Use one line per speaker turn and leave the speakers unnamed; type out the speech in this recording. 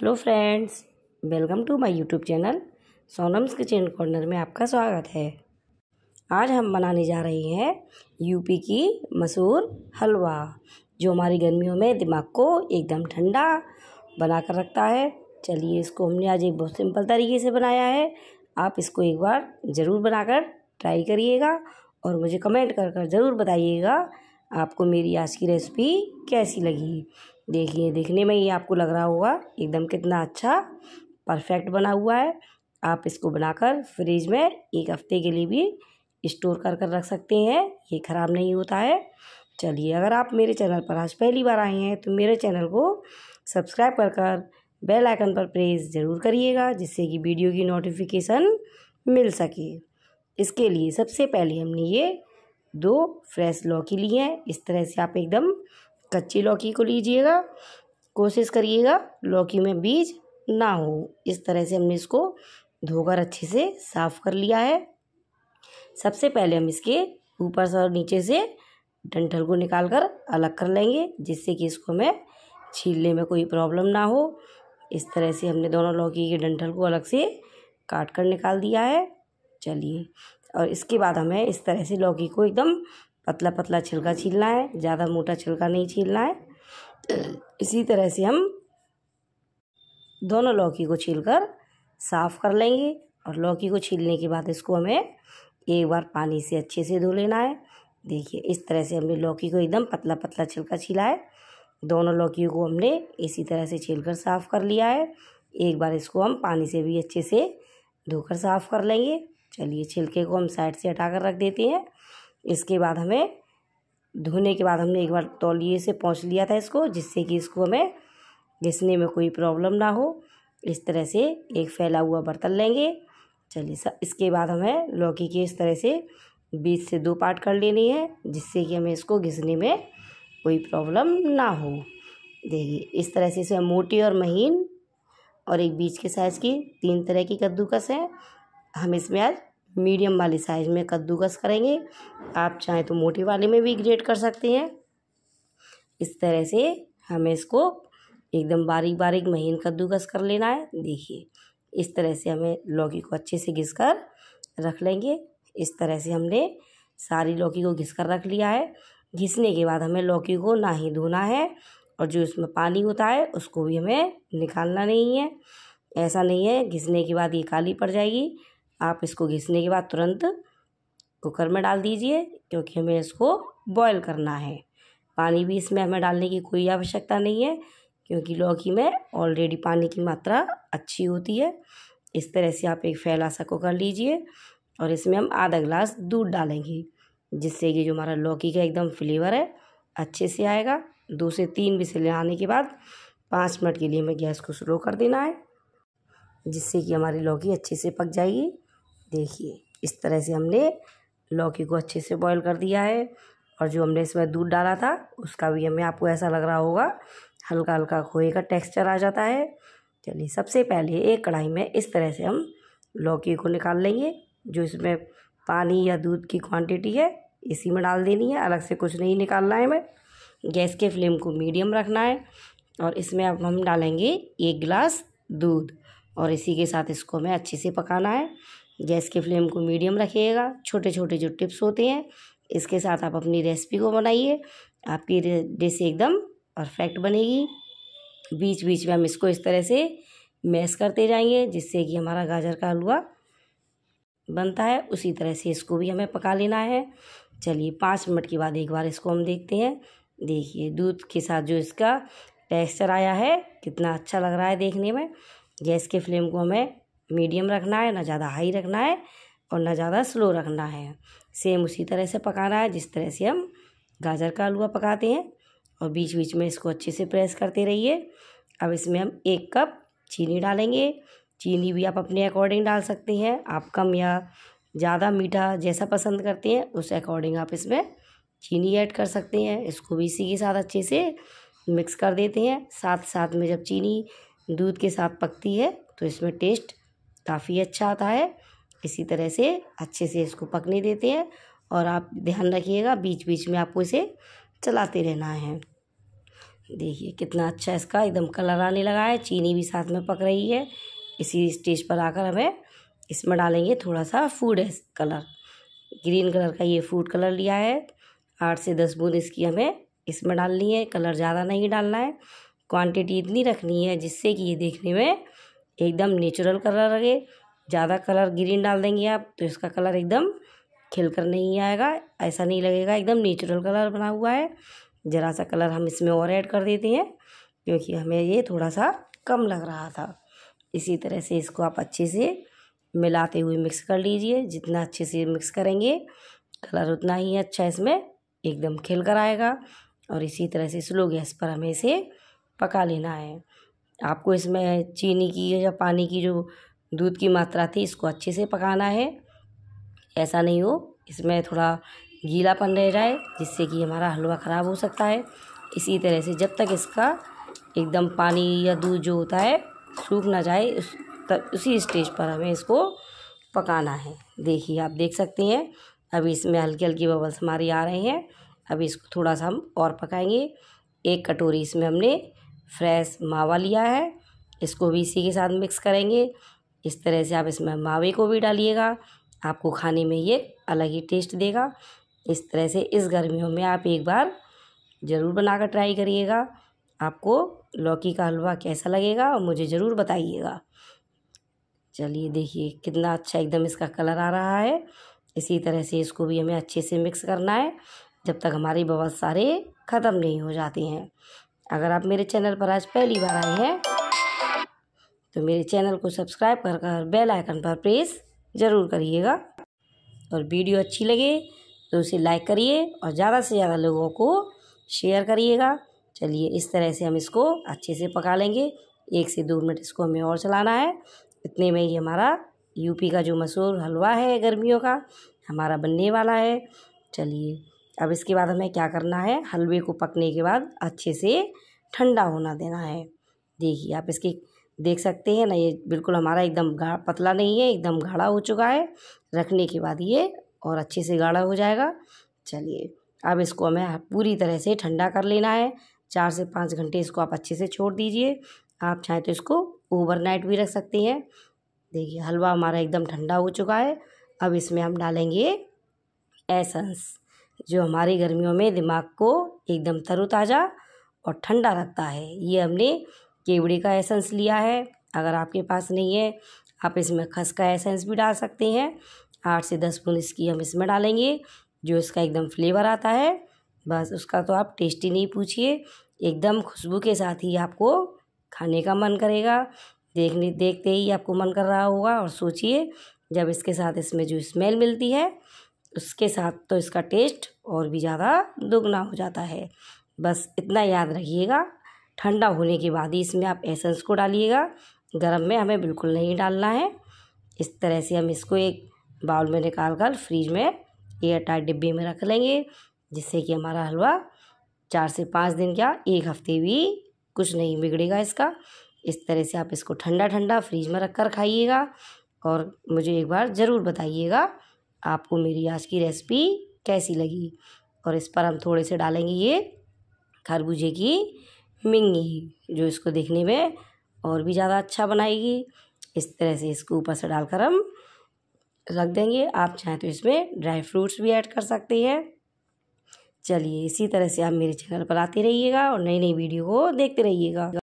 hello friends welcome to my YouTube channel Sonam's kitchen corner में आपका स्वागत है आज हम बनाने जा रहे हैं यूपी की मसूर हलवा जो हमारी गर्मियों में दिमाग को एकदम ठंडा बना कर रखता है चलिए इसको हमने आज एक बहुत सिंपल तरीके से बनाया है आप इसको एक बार ज़रूर बनाकर ट्राई करिएगा और मुझे कमेंट कर कर ज़रूर बताइएगा आपको मेरी आज की रेसिपी कैसी लगी देखिए देखने में ही आपको लग रहा होगा एकदम कितना अच्छा परफेक्ट बना हुआ है आप इसको बनाकर फ्रिज में एक हफ्ते के लिए भी स्टोर कर कर रख सकते हैं ये ख़राब नहीं होता है चलिए अगर आप मेरे चैनल पर आज पहली बार आए हैं तो मेरे चैनल को सब्सक्राइब कर कर बेल आइकन पर प्रेस ज़रूर करिएगा जिससे कि वीडियो की नोटिफिकेशन मिल सके इसके लिए सबसे पहले हमने ये दो फ्रेश लौकी ली है इस तरह से आप एकदम कच्ची लौकी को लीजिएगा कोशिश करिएगा लौकी में बीज ना हो इस तरह से हमने इसको धोकर अच्छे से साफ़ कर लिया है सबसे पहले हम इसके ऊपर से और नीचे से डंठल को निकाल कर अलग कर लेंगे जिससे कि इसको हमें छीलने में कोई प्रॉब्लम ना हो इस तरह से हमने दोनों लौकी के डंठल को अलग से काट कर निकाल दिया है चलिए और इसके बाद हमें इस तरह से लौकी को एकदम पतला पतला छिलका छीलना है ज़्यादा मोटा छिलका नहीं छीलना है इसी तरह से हम दोनों लौकी को छील कर साफ़ कर लेंगे और लौकी को छीलने के बाद इसको हमें एक बार पानी से अच्छे से धो लेना है देखिए इस तरह से हमने लौकी को एकदम पतला पतला छिलका छीला है दोनों लौकी को हमने इसी तरह से छील कर साफ़ कर लिया है एक बार इसको हम पानी से भी अच्छे से धोकर साफ़ कर लेंगे चलिए छिलके को हम साइड से हटा कर रख देते हैं इसके बाद हमें धोने के बाद हमने एक बार तौलिए से पहुँच लिया था इसको जिससे कि इसको हमें घिसने में कोई प्रॉब्लम ना हो इस तरह से एक फैला हुआ बर्तन लेंगे चलिए इसके बाद हमें लौकी के इस तरह से बीच से दो पार्ट कर लेनी है जिससे कि हमें इसको घिसने में कोई प्रॉब्लम ना हो देखिए इस तरह से इसमें मोटी और महीन और एक बीच के साइज़ की तीन तरह की कद्दूकस है हम इसमें आज मीडियम वाली साइज़ में कद्दूकस करेंगे आप चाहें तो मोटे वाले में भी ग्रेट कर सकते हैं इस तरह से हमें इसको एकदम बारीक बारीक महीन कद्दूकस कर लेना है देखिए इस तरह से हमें लौकी को अच्छे से घिस कर रख लेंगे इस तरह से हमने सारी लौकी को घिस कर रख लिया है घिसने के बाद हमें लौकी को ना ही धोना है और जो इसमें पानी होता है उसको भी हमें निकालना नहीं है ऐसा नहीं है घिसने के बाद ये काली पड़ जाएगी आप इसको घिसने के बाद तुरंत कुकर में डाल दीजिए क्योंकि हमें इसको बॉईल करना है पानी भी इसमें हमें डालने की कोई आवश्यकता नहीं है क्योंकि लौकी में ऑलरेडी पानी की मात्रा अच्छी होती है इस तरह से आप एक फैला सा कुकर लीजिए और इसमें हम आधा गिलास दूध डालेंगे जिससे कि जो हमारा लौकी का एकदम फ्लेवर है अच्छे से आएगा दो से तीन विसलें आने के बाद पाँच मिनट के लिए हमें गैस को स्लो कर देना है जिससे कि हमारी लौकी अच्छे से पक जाएगी देखिए इस तरह से हमने लौकी को अच्छे से बॉईल कर दिया है और जो हमने इसमें दूध डाला था उसका भी हमें आपको ऐसा लग रहा होगा हल्का हल्का खोए का टेक्सचर आ जाता है चलिए सबसे पहले एक कढ़ाई में इस तरह से हम लौकी को निकाल लेंगे जो इसमें पानी या दूध की क्वांटिटी है इसी में डाल देनी है अलग से कुछ नहीं निकालना है हमें गैस के फ्लेम को मीडियम रखना है और इसमें अब हम डालेंगे एक गिलास दूध और इसी के साथ इसको हमें अच्छे से पकाना है गैस के फ्लेम को मीडियम रखिएगा छोटे छोटे जो टिप्स होते हैं इसके साथ आप अपनी रेसिपी को बनाइए आपकी डिश एकदम परफेक्ट बनेगी बीच बीच में हम इसको इस तरह से मैश करते जाएंगे जिससे कि हमारा गाजर का हलवा बनता है उसी तरह से इसको भी हमें पका लेना है चलिए पाँच मिनट के बाद एक बार इसको हम देखते हैं देखिए दूध के साथ जो इसका टेक्सचर आया है कितना अच्छा लग रहा है देखने में गैस के फ्लेम को हमें मीडियम रखना है ना ज़्यादा हाई रखना है और ना ज़्यादा स्लो रखना है सेम उसी तरह से पकाना है जिस तरह से हम गाजर का हलवा पकाते हैं और बीच बीच में इसको अच्छे से प्रेस करते रहिए अब इसमें हम एक कप चीनी डालेंगे चीनी भी आप अपने अकॉर्डिंग डाल सकते हैं आप कम या ज़्यादा मीठा जैसा पसंद करते हैं उस अकॉर्डिंग आप इसमें चीनी ऐड कर सकते हैं इसको भी इसी के साथ अच्छे से मिक्स कर देते हैं साथ साथ में जब चीनी दूध के साथ पकती है तो इसमें टेस्ट काफ़ी अच्छा आता है इसी तरह से अच्छे से इसको पकने देते हैं और आप ध्यान रखिएगा बीच बीच में आपको इसे चलाते रहना है देखिए कितना अच्छा इसका एकदम कलर आने लगा है चीनी भी साथ में पक रही है इसी स्टेज पर आकर हमें इसमें डालेंगे थोड़ा सा फूड कलर ग्रीन कलर का ये फूड कलर लिया है आठ से दस बूंद इसकी हमें इसमें डालनी है कलर ज़्यादा नहीं डालना है क्वांटिटी इतनी रखनी है जिससे कि ये देखने में एकदम नेचुरल कलर लगे ज़्यादा कलर ग्रीन डाल देंगे आप तो इसका कलर एकदम खिल कर नहीं आएगा ऐसा नहीं लगेगा एकदम नेचुरल कलर बना हुआ है ज़रा सा कलर हम इसमें और ऐड कर देते हैं क्योंकि हमें ये थोड़ा सा कम लग रहा था इसी तरह से इसको आप अच्छे से मिलाते हुए मिक्स कर लीजिए जितना अच्छे से मिक्स करेंगे कलर उतना ही अच्छा इसमें एकदम खिल कर आएगा और इसी तरह से स्लो गैस पर हमें इसे पका लेना है आपको इसमें चीनी की या पानी की जो दूध की मात्रा थी इसको अच्छे से पकाना है ऐसा नहीं हो इसमें थोड़ा गीलापन रह जाए जिससे कि हमारा हलवा ख़राब हो सकता है इसी तरह से जब तक इसका एकदम पानी या दूध जो होता है सूख ना जाए उस तब उसी स्टेज पर हमें इसको पकाना है देखिए आप देख सकते हैं अभी इसमें हल्की हल्की बबल्स हमारी आ रही हैं अभी इसको थोड़ा सा हम और पकाएंगे एक कटोरी इसमें हमने फ्रेश मावा लिया है इसको भी इसी के साथ मिक्स करेंगे इस तरह से आप इसमें मावे को भी डालिएगा आपको खाने में ये अलग ही टेस्ट देगा इस तरह से इस गर्मियों में आप एक बार ज़रूर बनाकर ट्राई करिएगा आपको लौकी का हलवा कैसा लगेगा और मुझे ज़रूर बताइएगा चलिए देखिए कितना अच्छा एकदम इसका कलर आ रहा है इसी तरह से इसको भी हमें अच्छे से मिक्स करना है जब तक हमारे बहुत सारे ख़त्म नहीं हो जाते हैं अगर आप मेरे चैनल पर आज पहली बार आए हैं तो मेरे चैनल को सब्सक्राइब कर कर बेल आइकन पर प्रेस ज़रूर करिएगा और वीडियो अच्छी लगे तो उसे लाइक करिए और ज़्यादा से ज़्यादा लोगों को शेयर करिएगा चलिए इस तरह से हम इसको अच्छे से पका लेंगे एक से दो मिनट इसको हमें और चलाना है इतने में ही हमारा यूपी का जो मशहूर हलवा है गर्मियों का हमारा बनने वाला है चलिए अब इसके बाद हमें क्या करना है हलवे को पकने के बाद अच्छे से ठंडा होना देना है देखिए आप इसकी देख सकते हैं ना ये बिल्कुल हमारा एकदम पतला नहीं है एकदम गाढ़ा हो चुका है रखने के बाद ये और अच्छे से गाढ़ा हो जाएगा चलिए अब इसको हमें पूरी तरह से ठंडा कर लेना है चार से पाँच घंटे इसको आप अच्छे से छोड़ दीजिए आप चाहें तो इसको ओवरनाइट भी रख सकते हैं देखिए हलवा हमारा एकदम ठंडा हो चुका है अब इसमें हम डालेंगे एसंस जो हमारी गर्मियों में दिमाग को एकदम तरोताज़ा और ठंडा रखता है ये हमने केवड़े का एसेंस लिया है अगर आपके पास नहीं है आप इसमें खस का एसेंस भी डाल सकते हैं आठ से दस बूंद इसकी हम इसमें डालेंगे जो इसका एकदम फ्लेवर आता है बस उसका तो आप टेस्ट ही नहीं पूछिए एकदम खुशबू के साथ ही आपको खाने का मन करेगा देखने देखते ही आपको मन कर रहा होगा और सोचिए जब इसके साथ इसमें जो स्मेल मिलती है उसके साथ तो इसका टेस्ट और भी ज़्यादा दोगुना हो जाता है बस इतना याद रखिएगा ठंडा होने के बाद ही इसमें आप एसेंस को डालिएगा गर्म में हमें बिल्कुल नहीं डालना है इस तरह से हम इसको एक बाउल में निकाल कर फ्रिज में एयर टाइट डिब्बे में रख लेंगे जिससे कि हमारा हलवा चार से पाँच दिन क्या एक हफ्ते भी कुछ नहीं बिगड़ेगा इसका इस तरह से आप इसको ठंडा ठंडा फ्रिज में रख कर खाइएगा और मुझे एक बार ज़रूर बताइएगा आपको मेरी आज की रेसिपी कैसी लगी और इस पर हम थोड़े से डालेंगे ये खरबूजे की मिंगी जो इसको देखने में और भी ज़्यादा अच्छा बनाएगी इस तरह से इसको ऊपर से डालकर हम रख देंगे आप चाहें तो इसमें ड्राई फ्रूट्स भी ऐड कर सकते हैं चलिए इसी तरह से आप मेरे चैनल पर आते रहिएगा और नई नई वीडियो को देखते रहिएगा